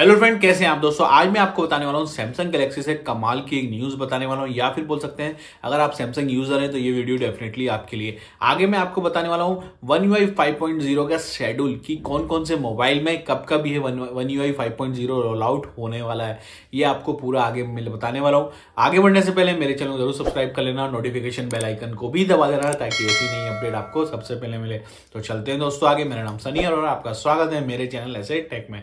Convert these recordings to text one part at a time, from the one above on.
hello friend कैसे हैं आप दोस्तों आज मैं आपको बताने वाला हूँ सैमसंग गैलेक्सी से कमाल की एक न्यूज़ बताने वाला हूँ या फिर बोल सकते हैं अगर आप सैमसंग यूज़र हैं तो ये वीडियो डेफिनेटली आपके लिए आगे मैं आपको बताने वाला हूँ One U I five point zero का शेड्यूल कि कौन कौन से मोबाइल में कब कब ये One U I five point zero roll out होने वाला है ये आपको पूरा आगे मैं बताने वाला हूँ आगे बढ़ने से पहले मेरे चैनल जरूर सब्सक्राइब कर लेना नोटिफिकेशन बेल आइकन को भी दबा देना ताकि ऐसी नई अपडेट आपको सबसे पहले मिले तो चलते हैं दोस्तों आगे मेरा नाम सनी और आपका स्वागत है मेरे चैनल ऐसे टेक में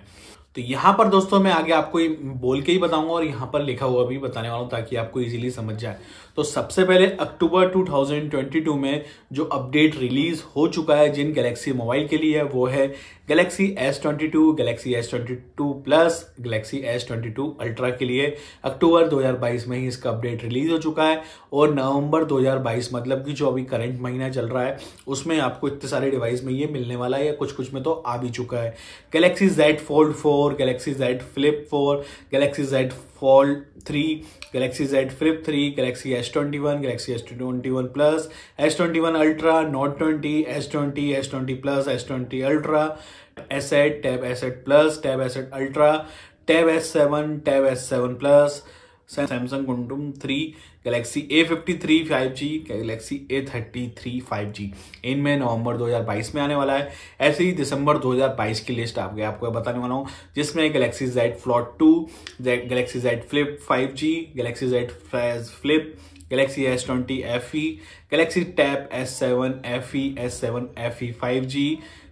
तो यहां पर दोस्तों मैं आगे आपको बोल के ही बताऊंगा और यहां पर लिखा हुआ भी बताने वाला हूं ताकि आपको इजीली समझ जाए तो सबसे पहले अक्टूबर 2022 में जो अपडेट रिलीज हो चुका है जिन गैलेक्सी मोबाइल के लिए है वो है Galaxy S twenty two Galaxy S twenty two plus Galaxy S twenty two ultra के लिए अक्टूबर 2022 में ही इसका अपडेट रिलीज हो चुका है और नवंबर 2022 मतलब कि जो अभी करंट महीना चल रहा है उसमें आपको इतने सारे डिवाइस में ये मिलने वाला है या कुछ कुछ में तो आ भी चुका है Galaxy Z Fold four Galaxy Z Flip four Galaxy Z Fold three Galaxy Z Flip three Galaxy S twenty one Galaxy S twenty one plus S twenty one ultra Note twenty S twenty S twenty plus S twenty ultra S eight Tab S eight plus Tab S eight ultra Tab S seven Tab S seven plus Samsung Quantum three Galaxy A fifty three five G Galaxy A thirty three five G इनमें नवंबर 2022 में आने वाला है ऐसे ही दिसंबर 2022 की list आपके आपको बताने वाला हूँ जिसमें Galaxy Z Fold two Galaxy Z Flip five G Galaxy Z Flip Galaxy S twenty F E Galaxy Tab S seven F E S seven F E five G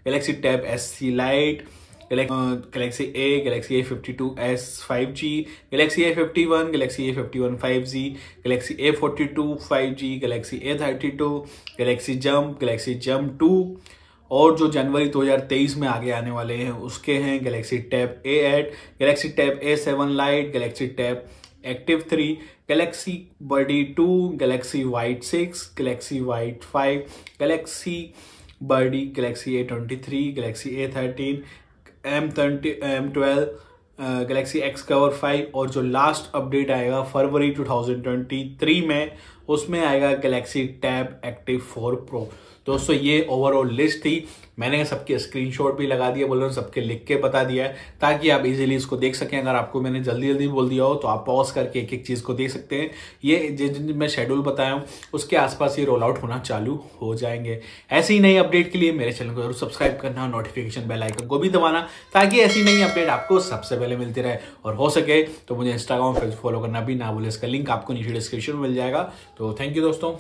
Galaxy Tab S C Lite Galaxy A Galaxy A fifty two S five G Galaxy A fifty one Galaxy A fifty one five G Galaxy A forty two five G Galaxy A thirty two Galaxy Jump Galaxy jump two और जो जनवरी 2023 में आगे आने वाले हैं उसके हैं Galaxy Tab A eight Galaxy Tab A seven Lite Galaxy Tab Active three Galaxy Buddy two Galaxy Wide six Galaxy Wide five Galaxy Buddy Galaxy A twenty three Galaxy A thirteen M thirty M twelve Galaxy X Cover five और जो last update आएगा फरवरी two thousand twenty three में उसमें आएगा Galaxy Tab Active four Pro दोस्तों ये overall list थी मैंने सबके स्क्रीनशॉट भी लगा दिया रहे सबके लिख के बता दिया है ताकि आप इजीली इसको देख सकें अगर आपको मैंने जल्दी जल्दी बोल दिया हो तो आप पॉज करके एक एक चीज़ को देख सकते हैं ये जिन मैं शेड्यूल बताया हूँ उसके आसपास ये रोल आउट होना चालू हो जाएंगे ऐसी ही नई अपडेट के लिए मेरे चैनल को जरूर सब्सक्राइब करना और नोटिफिकेशन बेलाइकन को भी दबाना ताकि ऐसी नई अपडेट आपको सबसे पहले मिलती रहे और हो सके तो मुझे इंस्टाग्राम फेसबुक फॉलो करना भी ना भूले इसका लिंक आपको नीचे डिस्क्रिप्शन में मिल जाएगा तो थैंक यू दोस्तों